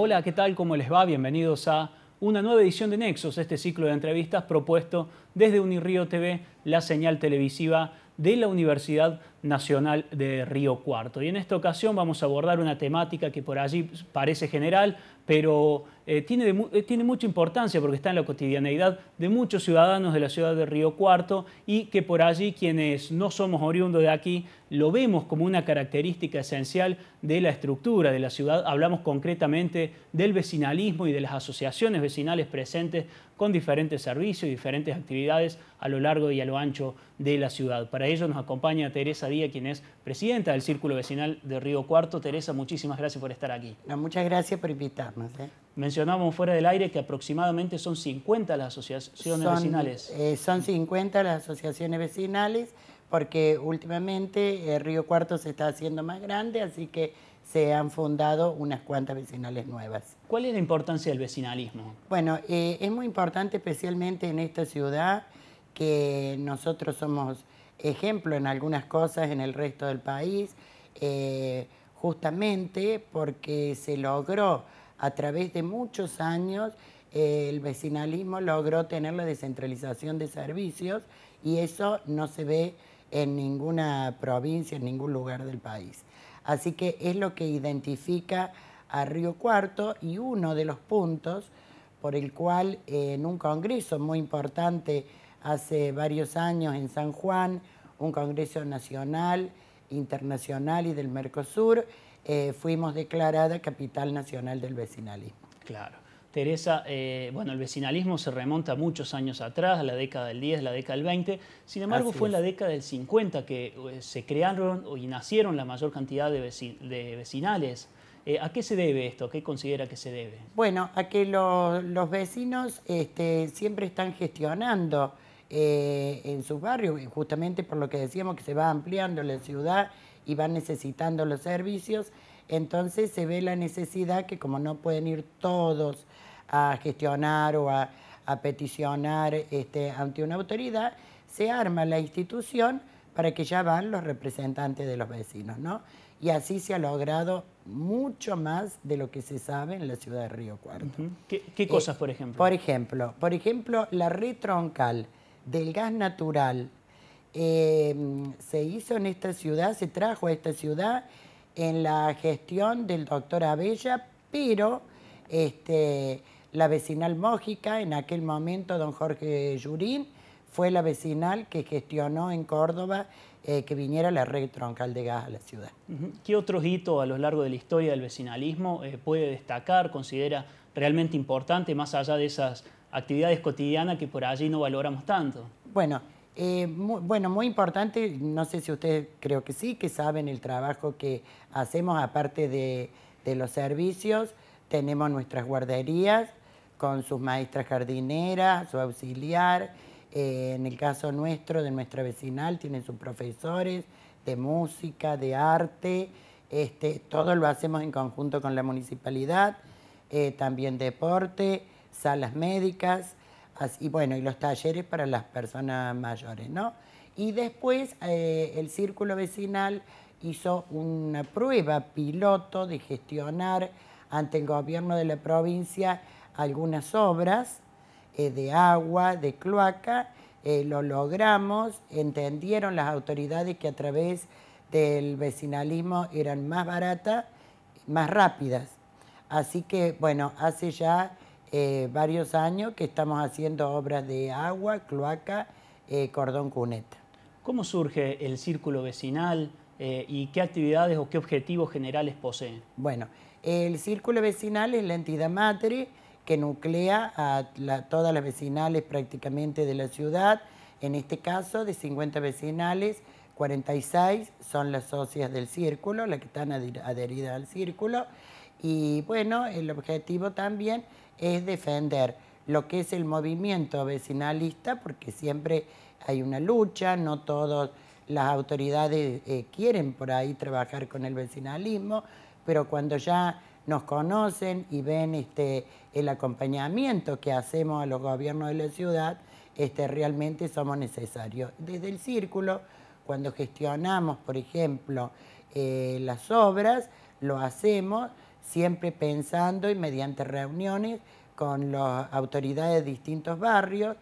Hola, ¿qué tal? ¿Cómo les va? Bienvenidos a una nueva edición de Nexos, este ciclo de entrevistas propuesto desde Unirío TV, la señal televisiva de la Universidad Nacional de Río Cuarto. Y en esta ocasión vamos a abordar una temática que por allí parece general, pero eh, eh, tiene, mucha importancia porque está en la cotidianeidad de muchos ciudadanos de la ciudad de Río Cuarto y que por allí quienes no somos oriundos de aquí lo vemos como una característica esencial de la estructura de la ciudad. Hablamos concretamente del vecinalismo y de las asociaciones vecinales presentes con diferentes servicios y diferentes actividades a lo largo y a lo ancho de la ciudad. Para ello nos acompaña Teresa Díaz, quien es presidenta del Círculo Vecinal de Río Cuarto. Teresa, muchísimas gracias por estar aquí. muchas gracias por invitarnos. ¿eh? Mencionábamos fuera del aire que aproximadamente son 50 las asociaciones son, vecinales. Eh, son 50 las asociaciones vecinales porque últimamente el eh, Río Cuarto se está haciendo más grande, así que se han fundado unas cuantas vecinales nuevas. ¿Cuál es la importancia del vecinalismo? Bueno, eh, es muy importante especialmente en esta ciudad que nosotros somos ejemplo en algunas cosas en el resto del país, justamente porque se logró a través de muchos años eh, el vecinalismo logró tener la descentralización de servicios y eso no se ve en ninguna provincia, en ningún lugar del país. Así que es lo que identifica a Río Cuarto y uno de los puntos por el cual en un congreso muy importante hace varios años en San Juan, un congreso nacional, internacional y del Mercosur, eh, fuimos declarada capital nacional del vecinalismo. Claro. Teresa, eh, bueno, el vecinalismo se remonta muchos años atrás, a la década del 10, la década del 20. Sin embargo, fue en la década del 50 que eh, se crearon y nacieron la mayor cantidad de, vecinales. ¿A qué se debe esto? qué considera que se debe? Bueno, a que los vecinos este, siempre están gestionando en sus barrios, justamente por lo que decíamos que se va ampliando la ciudad y van necesitando los servicios, entonces se ve la necesidad que como no pueden ir todos a gestionar o a, a peticionar este, ante una autoridad, se arma la institución para que ya van los representantes de los vecinos, ¿no? Y así se ha logrado mucho más de lo que se sabe en la ciudad de Río Cuarto. ¿Qué, cosas, eh, por ejemplo? Por ejemplo, por ejemplo, la red troncal del gas natural Em, se hizo en esta ciudad, se trajo a esta ciudad en la gestión del doctor Abella, pero este, la vecinal Mójica, en aquel momento don Jorge Yurín, fue la vecinal que gestionó en Córdoba eh, que viniera la red troncal de gas a la ciudad. ¿Qué otros hitos a lo largo de la historia del vecinalismo eh, puede destacar, considera realmente importante, más allá de esas actividades cotidianas que por allí no valoramos tanto? Bueno, eh, bueno, muy importante, no sé si ustedes creo que sí, que saben el trabajo que hacemos, aparte de, los servicios, tenemos nuestras guarderías con sus maestras jardineras, su auxiliar, eh, en el caso nuestro, de nuestra vecinal, tienen sus profesores de música, de arte, este, todo lo hacemos en conjunto con la municipalidad, eh, también deporte, salas médicas, Así, bueno, y los talleres para las personas mayores, ¿no? Y después eh, el círculo vecinal hizo una prueba piloto de gestionar ante el gobierno de la provincia algunas obras eh, de agua, de cloaca, eh, lo logramos, entendieron las autoridades que a través del vecinalismo eran más baratas, más rápidas. Así que, bueno, hace ya eh, varios años que estamos haciendo obras de agua, cloaca, eh, cordón cuneta. ¿Cómo surge el círculo vecinal eh, y qué actividades o qué objetivos generales poseen? Bueno, el círculo vecinal es la entidad madre que nuclea a todas las vecinales prácticamente de la ciudad. En este caso, de 50 vecinales, 46 son las socias del círculo, las que están adheridas al círculo. Y bueno, el objetivo también es defender lo que es el movimiento vecinalista, porque siempre hay una lucha, no todas las autoridades eh, quieren por ahí trabajar con el vecinalismo, pero cuando ya nos conocen y ven este, el acompañamiento que hacemos a los gobiernos de la ciudad, este, realmente somos necesarios. Desde el círculo, cuando gestionamos, por ejemplo, eh, las obras, lo hacemos siempre pensando y mediante reuniones con las autoridades de distintos barrios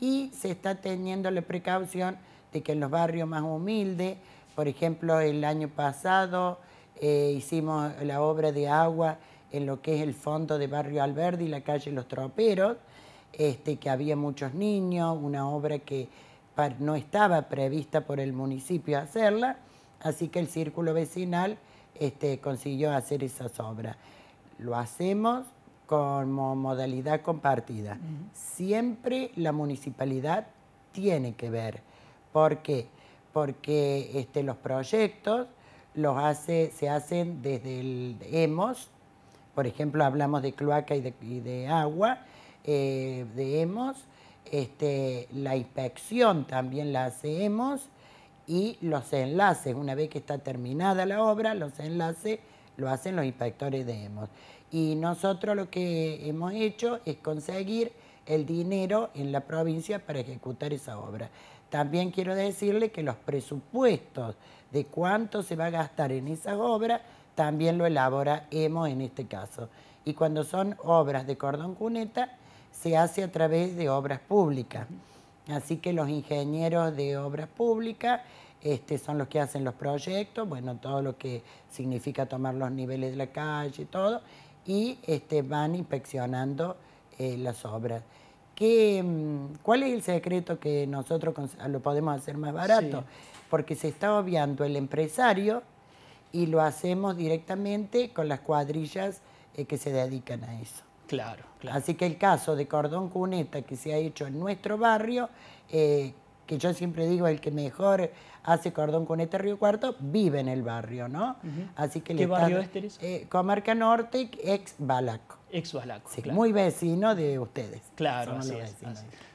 y se está teniendo la precaución de que en los barrios más humildes, por ejemplo, el año pasado eh, hicimos la obra de agua en lo que es el fondo de Barrio Alberdi y la calle Los Troperos, este, que había muchos niños, una obra que no estaba prevista por el municipio hacerla, así que el círculo vecinal este, consiguió hacer esas obras. Lo hacemos como modalidad compartida. Siempre la municipalidad tiene que ver. ¿Por qué? Porque este, los proyectos los hace, se hacen desde el EMOS, por ejemplo, hablamos de cloaca y de, agua, eh, de EMOS, este, la inspección también la hacemos y los enlaces, una vez que está terminada la obra, los enlaces lo hacen los inspectores de EMOS. Y nosotros lo que hemos hecho es conseguir el dinero en la provincia para ejecutar esa obra. También quiero decirle que los presupuestos de cuánto se va a gastar en esa obra, también lo elabora hemos en este caso. Y cuando son obras de cordón cuneta, se hace a través de obras públicas. Así que los ingenieros de obras públicas este, son los que hacen los proyectos, bueno, todo lo que significa tomar los niveles de la calle, y todo, y este, van inspeccionando eh, las obras. ¿Qué, mm, ¿Cuál es el secreto que nosotros ah, lo podemos hacer más barato? Porque se está obviando el empresario y lo hacemos directamente con las cuadrillas eh, que se dedican a eso. Claro, Así que el caso de cordón cuneta que se ha hecho en nuestro barrio, eh, que yo siempre digo, el que mejor hace cordón cuneta Río Cuarto, vive en el barrio, ¿no? Así que ¿Qué barrio es, Teresa? Eh, Comarca Norte, ex Balaco. Ex Balaco, Muy vecino de ustedes. Claro,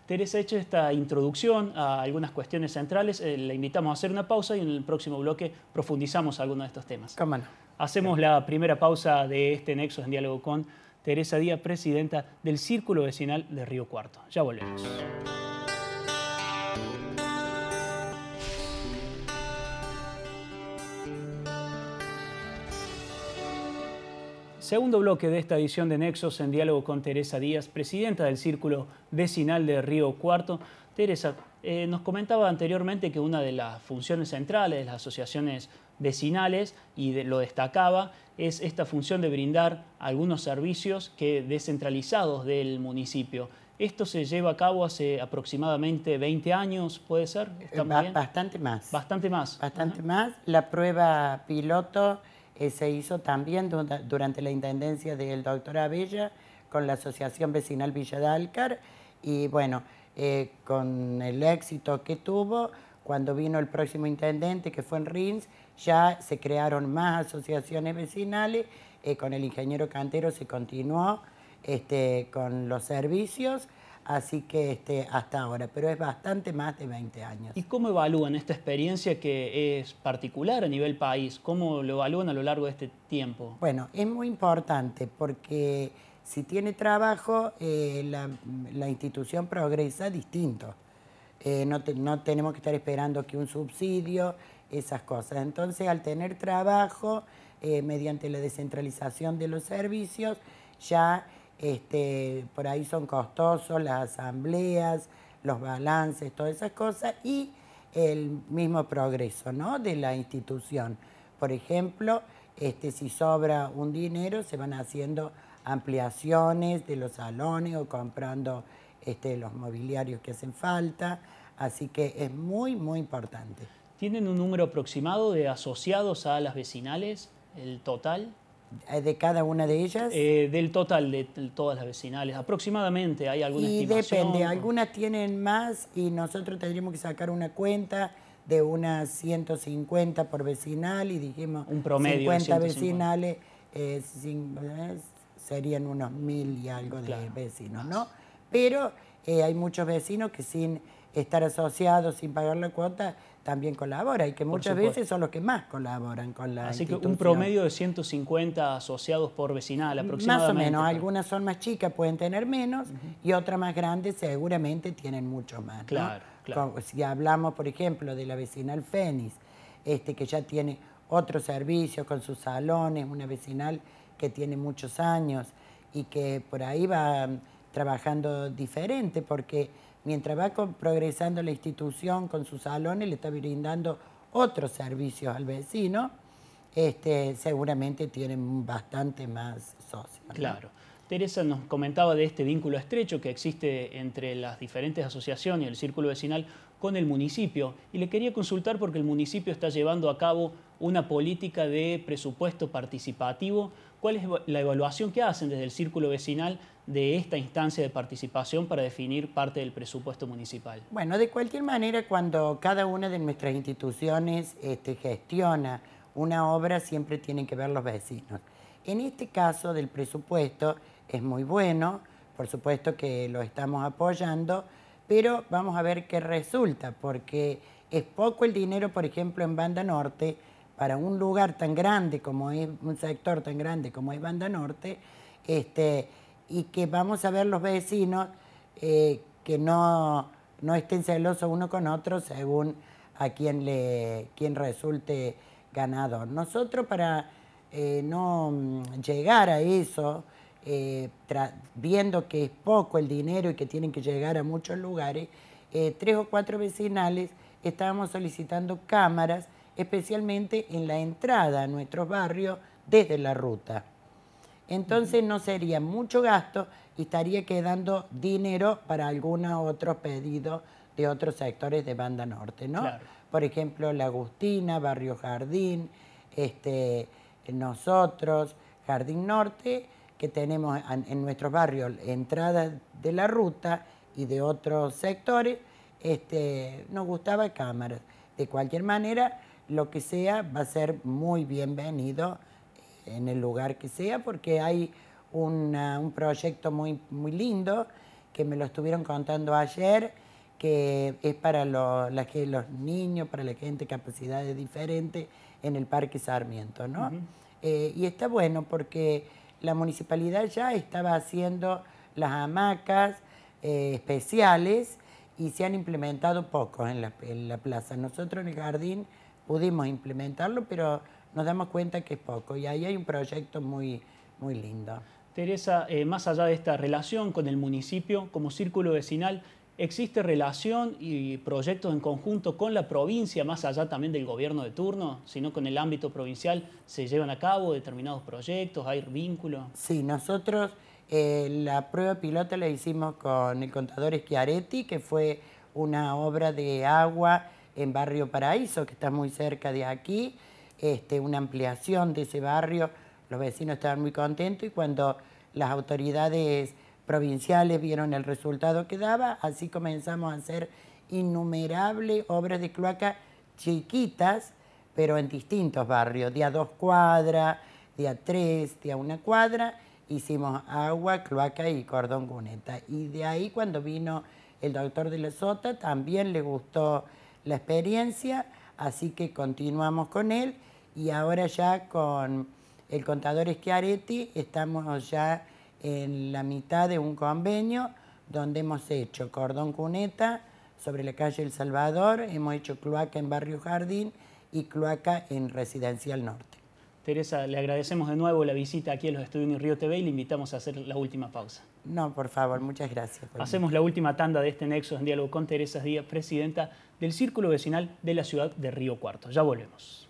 Teresa ha hecho esta introducción a algunas cuestiones centrales. Eh, le invitamos a hacer una pausa y en el próximo bloque profundizamos algunos de estos temas. Cómo Hacemos la primera pausa de este Nexo en diálogo con Teresa Díaz, presidenta del Círculo Vecinal de Río Cuarto. Ya volvemos. Segundo bloque de esta edición de Nexos en diálogo con Teresa Díaz, presidenta del Círculo Vecinal de Río Cuarto. Teresa, eh, nos comentaba anteriormente que una de las funciones centrales de las asociaciones vecinales y lo destacaba, es esta función de brindar algunos servicios que, descentralizados del municipio. Esto se lleva a cabo hace aproximadamente 20 años, ¿puede ser? Bastante más. Bastante más. Bastante más. La prueba piloto eh, se hizo también durante la intendencia del doctor Abella con la Asociación Vecinal Villa de Alcar y bueno, eh, con el éxito que tuvo, cuando vino el próximo intendente, que fue en Rins, ya se crearon más asociaciones vecinales, eh, con el ingeniero Cantero se continuó este, con los servicios, así que este, hasta ahora, pero es bastante más de 20 años. ¿Y cómo evalúan esta experiencia que es particular a nivel país? ¿Cómo lo evalúan a lo largo de este tiempo? Bueno, es muy importante porque si tiene trabajo, eh, la, institución progresa distinto. Eh, no, no tenemos que estar esperando que un subsidio, esas cosas. Entonces, al tener trabajo, eh, mediante la descentralización de los servicios, ya este, por ahí son costosos las asambleas, los balances, todas esas cosas, y el mismo progreso ¿no? de la institución. Por ejemplo, este, si sobra un dinero, se van haciendo ampliaciones de los salones o comprando este, los mobiliarios que hacen falta. Así que es muy, muy importante. ¿Tienen un número aproximado de asociados a las vecinales, el total? Eh, ¿De cada una de ellas? Eh, del total de todas las vecinales, aproximadamente. ¿Hay alguna y Depende, algunas tienen más y nosotros tendríamos que sacar una cuenta de unas 150 por vecinal y dijimos un promedio 50 vecinales eh, serían unos mil y algo de vecinos, ¿no? Pero hay muchos vecinos que sin estar asociados sin pagar la cuota también colabora y que muchas veces son los que más colaboran con la Así que un promedio de 150 asociados por vecinal aproximadamente. Más o menos, algunas son más chicas, pueden tener menos, y otras más grandes seguramente tienen mucho más. Claro, claro. si hablamos, por ejemplo, de la vecinal Fénix, este, que ya tiene otros servicios con sus salones, una vecinal que tiene muchos años y que por ahí va mm, trabajando diferente porque mientras va progresando la institución con sus salones, le está brindando otros servicios al vecino, este, seguramente tienen bastante más socios. Claro. Teresa nos comentaba de este vínculo estrecho que existe entre las diferentes asociaciones y el círculo vecinal con el municipio y le quería consultar porque el municipio está llevando a cabo una política de presupuesto participativo. ¿Cuál es la evaluación que hacen desde el círculo vecinal de esta instancia de participación para definir parte del presupuesto municipal? Bueno, de cualquier manera, cuando cada una de nuestras instituciones este, gestiona una obra, siempre tienen que ver los vecinos. En este caso del presupuesto es muy bueno, por supuesto que lo estamos apoyando, pero vamos a ver qué resulta, porque es poco el dinero, por ejemplo, en Banda Norte, para un lugar tan grande como es, un sector tan grande como es Banda Norte, este, y que vamos a ver los vecinos eh, que no, estén celosos uno con otro según a quien, le, quien resulte ganador. Nosotros para eh, no mm, llegar a eso, eh, viendo que es poco el dinero y que tienen que llegar a muchos lugares, tres o cuatro vecinales estábamos solicitando cámaras, especialmente en la entrada a nuestro barrio desde la ruta. Entonces no sería mucho gasto y estaría quedando dinero para algunos otros pedidos de otros sectores de Banda Norte, ¿no? Por ejemplo, La Agustina, Barrio Jardín, este, nosotros, Jardín Norte, que tenemos en nuestro barrio entrada de la ruta y de otros sectores, este, nos gustaba cámaras. De cualquier manera, lo que sea va a ser muy bienvenido en el lugar que sea, porque hay un proyecto muy, muy lindo que me lo estuvieron contando ayer, que es para los niños, para la gente capacidades diferentes en el Parque Sarmiento, ¿no? Eh, y está bueno porque la municipalidad ya estaba haciendo las hamacas eh, especiales y se han implementado pocos en la, en la plaza. Nosotros en el jardín pudimos implementarlo, pero nos damos cuenta que es poco y ahí hay un proyecto muy, muy lindo. Teresa, eh, más allá de esta relación con el municipio, como círculo vecinal, ¿existe relación y proyectos en conjunto con la provincia, más allá también del gobierno de turno, sino con el ámbito provincial? ¿Se llevan a cabo determinados proyectos? ¿Hay vínculos? Sí, nosotros eh, la prueba pilota la hicimos con el contador Schiaretti, que fue una obra de agua en Barrio Paraíso, que está muy cerca de aquí. Este, una ampliación de ese barrio, los vecinos estaban muy contentos y cuando las autoridades provinciales vieron el resultado que daba, así comenzamos a hacer innumerables obras de cloaca chiquitas, pero en distintos barrios, de día dos cuadras, día tres, a una cuadra, hicimos agua, cloaca y cordón guneta Y de ahí cuando vino el doctor de la Sota, también le gustó la experiencia, así que continuamos con él y ahora ya con el contador Schiaretti estamos ya en la mitad de un convenio donde hemos hecho cordón cuneta sobre la calle El Salvador, hemos hecho cloaca en Barrio Jardín y cloaca en Residencial Norte. Teresa, le agradecemos de nuevo la visita aquí a los estudios de Río TV y le invitamos a hacer la última pausa. No, por favor, muchas gracias. Hacemos la última tanda de este Nexo en diálogo con Teresa Díaz, presidenta del Círculo Vecinal de la ciudad de Río Cuarto. Ya volvemos.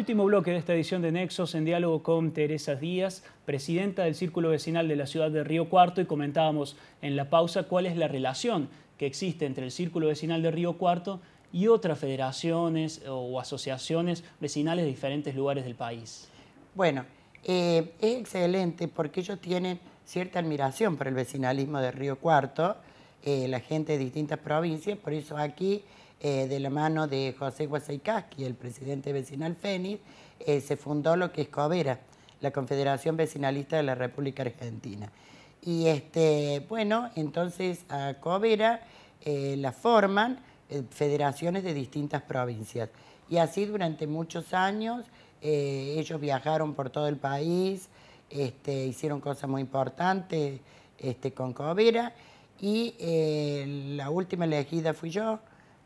último bloque de esta edición de Nexos en diálogo con Teresa Díaz, presidenta del Círculo Vecinal de la ciudad de Río Cuarto, y comentábamos en la pausa cuál es la relación que existe entre el Círculo Vecinal de Río Cuarto y otras federaciones o asociaciones vecinales de diferentes lugares del país. Bueno, eh, es excelente porque ellos tienen cierta admiración por el vecinalismo de Río Cuarto, eh, la gente de distintas provincias, por eso aquí eh, de la mano de José Guasaycaski, el presidente vecinal Fénix, eh, se fundó lo que es Covera, la Confederación Vecinalista de la República Argentina. Y este, bueno, entonces a Covera eh, la forman federaciones de distintas provincias. Y así durante muchos años ellos viajaron por todo el país, este, hicieron cosas muy importantes este, con Covera y la última elegida fui yo,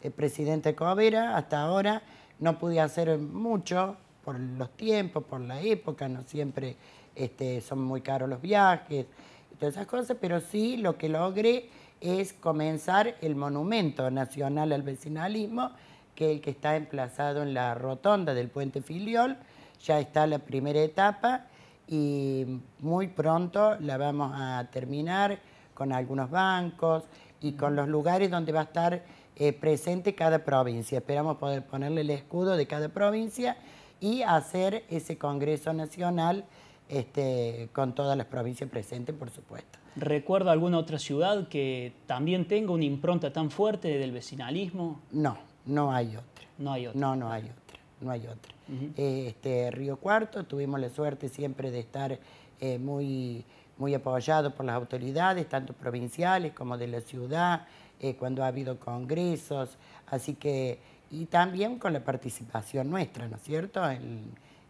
el presidente Covera, hasta ahora no podía hacer mucho por los tiempos, por la época, no siempre este, son muy caros los viajes y todas esas cosas, pero sí lo que logré es comenzar el monumento nacional al vecinalismo, que es el que está emplazado en la rotonda del puente Filiol, ya está la primera etapa y muy pronto la vamos a terminar con algunos bancos y con los lugares donde va a estar eh, presente cada provincia. Esperamos poder ponerle el escudo de cada provincia y hacer ese Congreso Nacional este, con todas las provincias presentes, por supuesto. ¿Recuerda alguna otra ciudad que también tenga una impronta tan fuerte del vecinalismo? No, no hay otra. No hay otra. No, no hay otra. No hay otra. Eh, este, Río Cuarto, tuvimos la suerte siempre de estar eh, muy, muy apoyados por las autoridades, tanto provinciales como de la ciudad, eh, cuando ha habido congresos, así que, y también con la participación nuestra, ¿no es cierto?, en,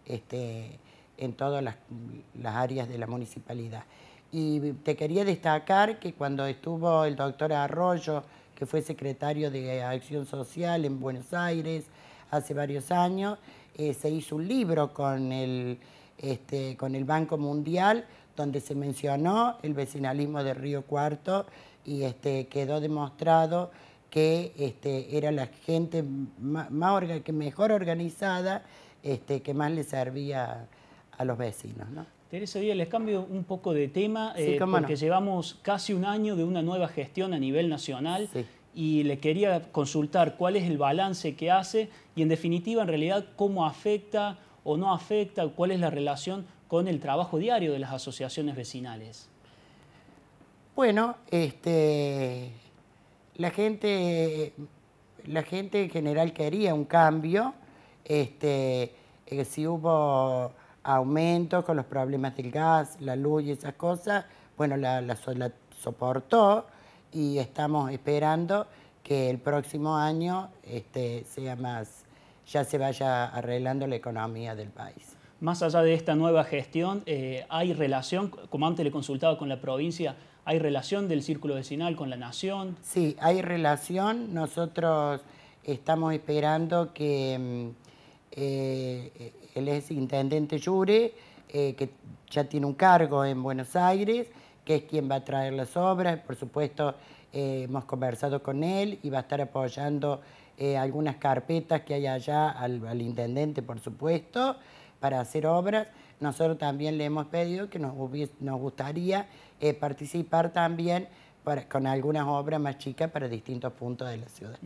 este, en todas las, áreas de la municipalidad. Y te quería destacar que cuando estuvo el doctor Arroyo, que fue secretario de Acción Social en Buenos Aires hace varios años, eh, se hizo un libro con el, este, con el Banco Mundial donde se mencionó el vecinalismo de Río Cuarto y este, quedó demostrado que este, era la gente más, mejor organizada este, que más le servía a, los vecinos. ¿no? Teresa Díaz, les cambio un poco de tema, eh, porque llevamos casi un año de una nueva gestión a nivel nacional y le quería consultar cuál es el balance que hace y en definitiva, en realidad, cómo afecta o no afecta, cuál es la relación con el trabajo diario de las asociaciones vecinales. Bueno, este, la, gente, la gente en general quería un cambio, este, eh, si hubo aumentos con los problemas del gas, la luz y esas cosas, bueno, la, soportó y estamos esperando que el próximo año este, sea más, ya se vaya arreglando la economía del país. Más allá de esta nueva gestión, eh, ¿hay relación, como antes le consultaba con la provincia, ¿Hay relación del círculo vecinal con la nación? Sí, hay relación. Nosotros estamos esperando que mm, eh, el ex intendente Yure, eh, que ya tiene un cargo en Buenos Aires, que es quien va a traer las obras. Por supuesto, eh, hemos conversado con él y va a estar apoyando algunas carpetas que hay allá al intendente, por supuesto, para hacer obras. Nosotros también le hemos pedido que nos, gustaría eh, participar también con algunas obras más chicas para distintos puntos de la ciudad.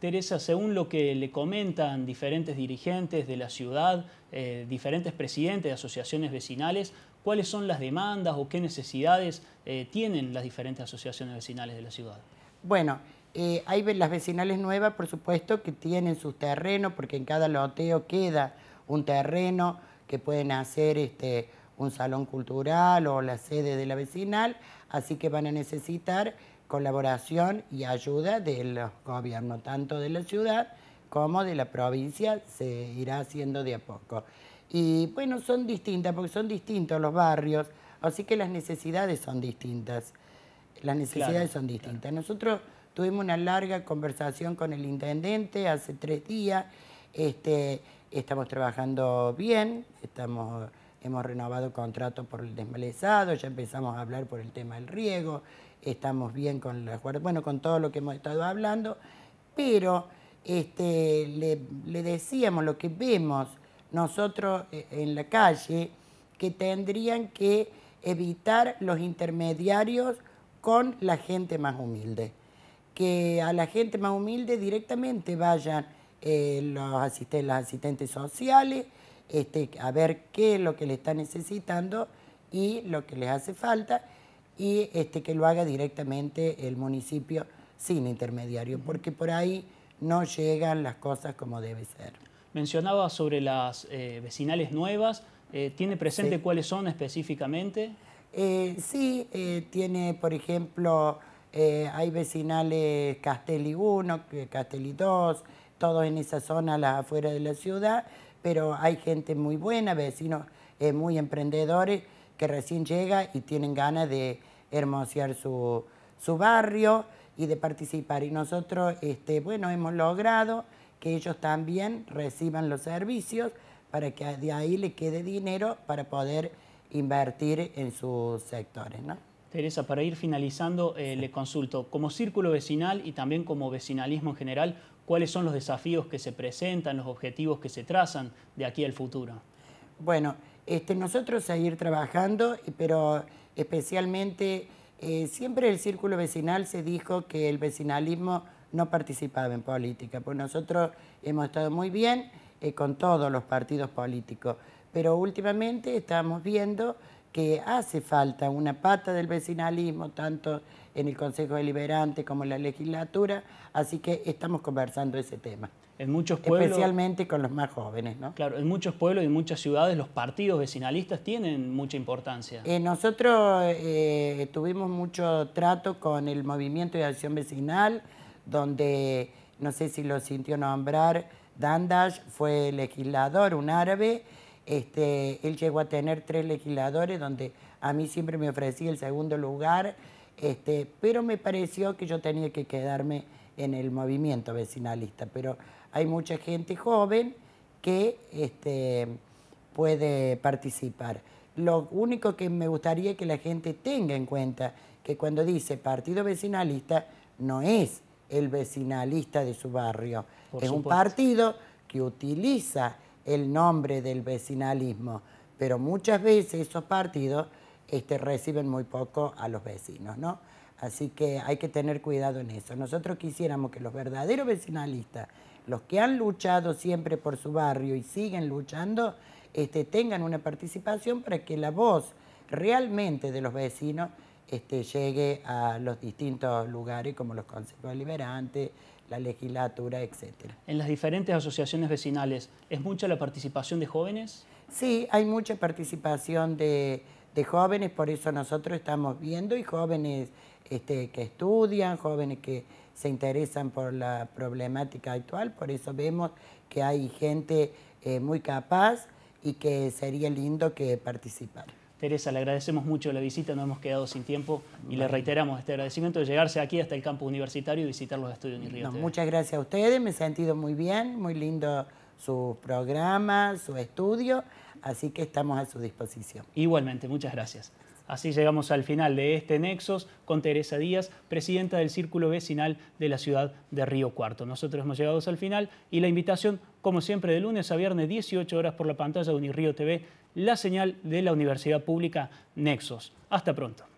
Teresa, según lo que le comentan diferentes dirigentes de la ciudad, eh, diferentes presidentes de asociaciones vecinales, ¿cuáles son las demandas o qué necesidades eh, tienen las diferentes asociaciones vecinales de la ciudad? Bueno, hay las vecinales nuevas, por supuesto, que tienen sus terrenos, porque en cada loteo queda un terreno, que pueden hacer este, un salón cultural o la sede de la vecinal, así que van a necesitar colaboración y ayuda del gobierno, tanto de la ciudad como de la provincia, se irá haciendo de a poco. Y bueno, son distintas, porque son distintos los barrios, así que las necesidades son distintas. Las necesidades son distintas. Nosotros tuvimos una larga conversación con el intendente hace tres días este, estamos trabajando bien, estamos, hemos renovado contrato por el desmalezado, ya empezamos a hablar por el tema del riego, estamos bien con las bueno, con todo lo que hemos estado hablando, pero este, le decíamos lo que vemos nosotros eh, en la calle, que tendrían que evitar los intermediarios con la gente más humilde. Que a la gente más humilde directamente vayan eh, los asistentes, las asistentes sociales, este, a ver qué es lo que le está necesitando y lo que les hace falta y este, que lo haga directamente el municipio sin intermediario, porque por ahí no llegan las cosas como debe ser. Mencionaba sobre las eh, vecinales nuevas, eh, ¿tiene presente cuáles son específicamente? sí, tiene, por ejemplo, hay vecinales Castelli 1, Castelli 2, todo en esa zona, afuera afuera de la ciudad, pero hay gente muy buena, vecinos eh, muy emprendedores que recién llega y tienen ganas de hermosear su, barrio y de participar. Y nosotros, este, bueno, hemos logrado que ellos también reciban los servicios para que de ahí le quede dinero para poder invertir en sus sectores. ¿no? Teresa, para ir finalizando, eh, le consulto, como círculo vecinal y también como vecinalismo en general, cuáles son los desafíos que se presentan, los objetivos que se trazan de aquí al futuro. Bueno, este, nosotros seguir trabajando, eh, pero especialmente eh, siempre el círculo vecinal se dijo que el vecinalismo no participaba en política, pues nosotros hemos estado muy bien eh, con todos los partidos políticos, pero últimamente estamos viendo que hace falta una pata del vecinalismo, tanto en el Consejo Deliberante como en la legislatura, así que estamos conversando ese tema. En muchos pueblos, Especialmente con los más jóvenes, ¿no? Claro, en muchos pueblos y en muchas ciudades los partidos vecinalistas tienen mucha importancia. Eh, nosotros eh, tuvimos mucho trato con el Movimiento de Acción Vecinal, donde, no sé si lo sintió nombrar, Dandash fue legislador, un árabe, este, él llegó a tener tres legisladores, donde a mí siempre me ofrecía el segundo lugar, este, pero me pareció que yo tenía que quedarme en el movimiento vecinalista. Pero hay mucha gente joven que este, puede participar. Lo único que me gustaría que la gente tenga en cuenta, que cuando dice partido vecinalista, no es el vecinalista de su barrio. es un partido que utiliza el nombre del vecinalismo, pero muchas veces esos partidos este, reciben muy poco a los vecinos, ¿no? Así que hay que tener cuidado en eso. Nosotros quisiéramos que los verdaderos vecinalistas, los que han luchado siempre por su barrio y siguen luchando, este, tengan una participación para que la voz realmente de los vecinos este, llegue a los distintos lugares como los consejos deliberantes, la legislatura, etc. En las diferentes asociaciones vecinales, ¿es mucha la participación de jóvenes? Sí, hay mucha participación de de jóvenes, por eso nosotros estamos viendo y jóvenes este, que estudian, jóvenes que se interesan por la problemática actual, por eso vemos que hay gente eh, muy capaz y que sería lindo que participara. Teresa, le agradecemos mucho la visita, no hemos quedado sin tiempo y le reiteramos este agradecimiento de llegarse aquí hasta el campus universitario y visitar los estudios en Río Muchas gracias a ustedes, me he sentido muy bien, muy lindo su programa, su estudio, así que estamos a su disposición. Igualmente, muchas gracias. Así llegamos al final de este Nexos con Teresa Díaz, presidenta del Círculo Vecinal de la ciudad de Río Cuarto. Nosotros hemos llegado al final y la invitación, como siempre, de lunes a viernes, 18 horas por la pantalla de Unirío TV, la señal de la Universidad Pública Nexos. Hasta pronto.